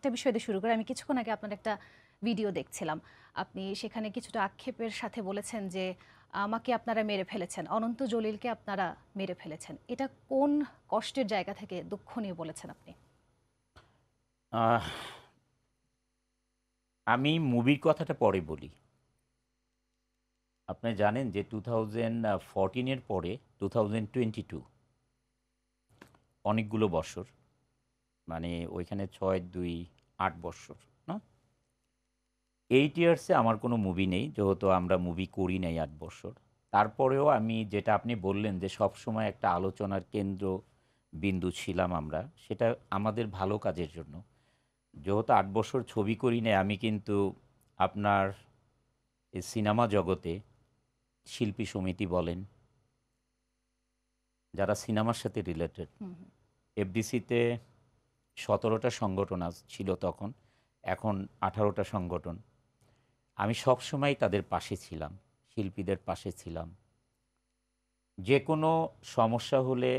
একটা বিষয় দিয়ে শুরু করে আমি কিছুক্ষণ আগে আপনার একটা ভিডিও দেখছিলাম আপনি সেখানে কিছুটা আক্ষেপের সাথে বলেছেন যে আমাকে আপনারা মেরে ফেলেছেন অনন্ত জলিলকে আপনারা মেরে ফেলেছেন এটা কোন কষ্টের জায়গা থেকে দুঃখ নিয়ে বলেছেন আপনি আমি মুভির কথাটা পরে বলি আপনি জানেন যে টু থাউজেন্ড ফোরটিনের পরে টু থাউজেন্ড টোয়েন্টি টু অনেকগুলো বছর মানে ওইখানে ছয় দুই আট বৎসর না এইট ইয়ার্সে আমার কোনো মুভি নেই যেহেতু আমরা মুভি করি নাই আট বৎসর তারপরেও আমি যেটা আপনি বললেন যে সব সময় একটা আলোচনার কেন্দ্র বিন্দু ছিলাম আমরা সেটা আমাদের ভালো কাজের জন্য যেহেতু আট বছর ছবি করি নাই আমি কিন্তু আপনার সিনেমা জগতে শিল্পী সমিতি বলেন যারা সিনেমার সাথে রিলেটেড এফডিসিতে সতেরোটা সংগঠন ছিল তখন এখন আঠারোটা সংগঠন আমি সবসময় তাদের পাশে ছিলাম শিল্পীদের পাশে ছিলাম যে কোনো সমস্যা হলে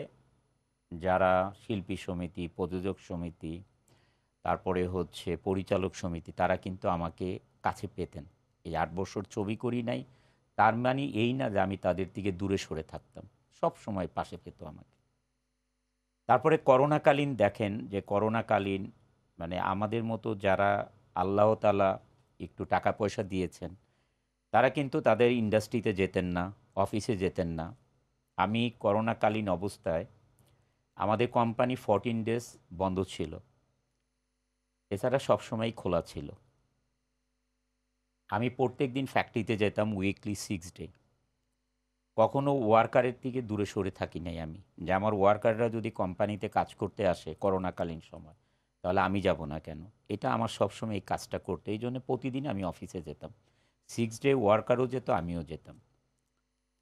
যারা শিল্পী সমিতি প্রযোজক সমিতি তারপরে হচ্ছে পরিচালক সমিতি তারা কিন্তু আমাকে কাছে পেতেন এই আট বছর ছবি করি নাই তার মানে এই না যে আমি তাদের দিকে দূরে সরে থাকতাম সব সময় পাশে পেত আমাকে তারপরে করোনাকালীন দেখেন যে করোনাকালীন মানে আমাদের মতো যারা আল্লাহ তালা একটু টাকা পয়সা দিয়েছেন তারা কিন্তু তাদের ইন্ডাস্ট্রিতে যেতেন না অফিসে যেতেন না আমি করোনাকালীন অবস্থায় আমাদের কোম্পানি ফোরটিন ডেজ বন্ধ ছিল এছাড়া সবসময় খোলা ছিল আমি প্রত্যেক দিন ফ্যাক্টরিতে যেতাম উইকলি সিক্স ডে কখনো ওয়ার্কারের থেকে দূরে সরে থাকি নাই আমি যে আমার ওয়ার্কাররা যদি কোম্পানিতে কাজ করতে আসে করোনাকালীন সময় তাহলে আমি যাব না কেন এটা আমার সবসময় এই কাজটা করতে এই জন্য প্রতিদিন আমি অফিসে যেতাম সিক্স ডে ওয়ার্কারও যেত আমিও যেতাম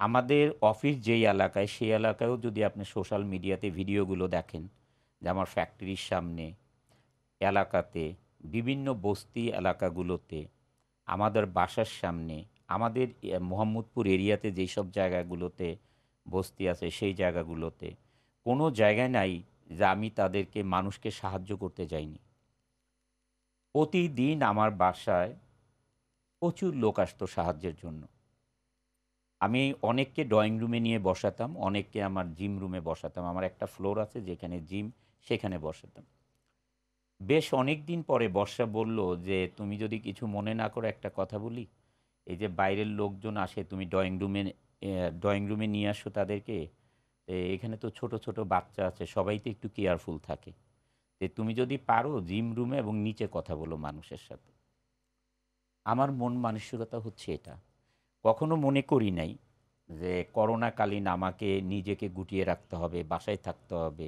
আমাদের অফিস যেই এলাকায় সেই এলাকায়ও যদি আপনি সোশ্যাল মিডিয়াতে ভিডিওগুলো দেখেন যে আমার ফ্যাক্টরির সামনে এলাকাতে বিভিন্ন বস্তি এলাকাগুলোতে আমাদের বাসার সামনে আমাদের মোহাম্মদপুর এরিয়াতে যেই সব জায়গাগুলোতে বস্তি আছে সেই জায়গাগুলোতে কোনো জায়গায় নাই যে আমি তাদেরকে মানুষকে সাহায্য করতে যাইনি প্রতিদিন আমার বাসায় প্রচুর লোক আসতো সাহায্যের জন্য আমি অনেককে ড্রয়িং রুমে নিয়ে বসাতাম অনেককে আমার জিম রুমে বসাতাম আমার একটা ফ্লোর আছে যেখানে জিম সেখানে বসাতাম বেশ অনেক দিন পরে বর্ষা বলল যে তুমি যদি কিছু মনে না করো একটা কথা বলি এই যে বাইরের লোকজন আসে তুমি ড্রয়িং রুমে ড্রয়িং রুমে নিয়ে আসো তাদেরকে এখানে তো ছোট ছোট বাচ্চা আছে সবাই তো একটু কেয়ারফুল থাকে যে তুমি যদি পারো জিম রুমে এবং নিচে কথা বলো মানুষের সাথে আমার মন মানসিকতা হচ্ছে এটা কখনো মনে করি নাই যে করোনাকালীন আমাকে নিজেকে গুটিয়ে রাখতে হবে বাসায় থাকতে হবে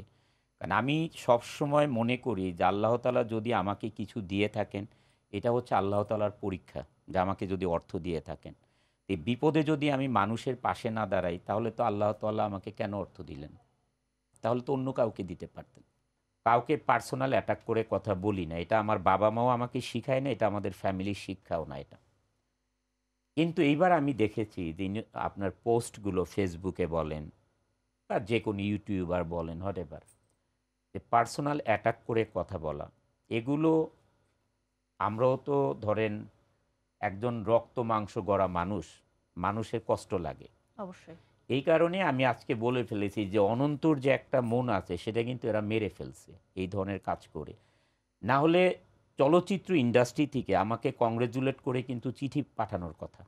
কারণ আমি সবসময় মনে করি যে আল্লাহতালা যদি আমাকে কিছু দিয়ে থাকেন এটা হচ্ছে আল্লাহতালার পরীক্ষা যে আমাকে যদি অর্থ দিয়ে থাকেন এই বিপদে যদি আমি মানুষের পাশে না দাঁড়াই তাহলে তো আল্লাহ তাল্লাহ আমাকে কেন অর্থ দিলেন তাহলে তো অন্য কাউকে দিতে পারতেন কাউকে পার্সোনাল অ্যাটাক করে কথা বলি না এটা আমার বাবা মাও আমাকে শিখায় না এটা আমাদের ফ্যামিলির শিক্ষাও না এটা কিন্তু এইবার আমি দেখেছি যে আপনার পোস্টগুলো ফেসবুকে বলেন বা যে কোনো ইউটিউবার বলেন হট এভার যে পার্সোনাল অ্যাটাক করে কথা বলা এগুলো আমরাও তো ধরেন একজন রক্ত মাংস গড়া মানুষ মানুষের কষ্ট লাগে অবশ্যই এই কারণে আমি আজকে বলে ফেলেছি যে অনন্তর যে একটা মন আছে সেটা কিন্তু এরা মেরে ফেলছে এই ধরনের কাজ করে না হলে চলচ্চিত্র ইন্ডাস্ট্রি থেকে আমাকে কংগ্রেচুলেট করে কিন্তু চিঠি পাঠানোর কথা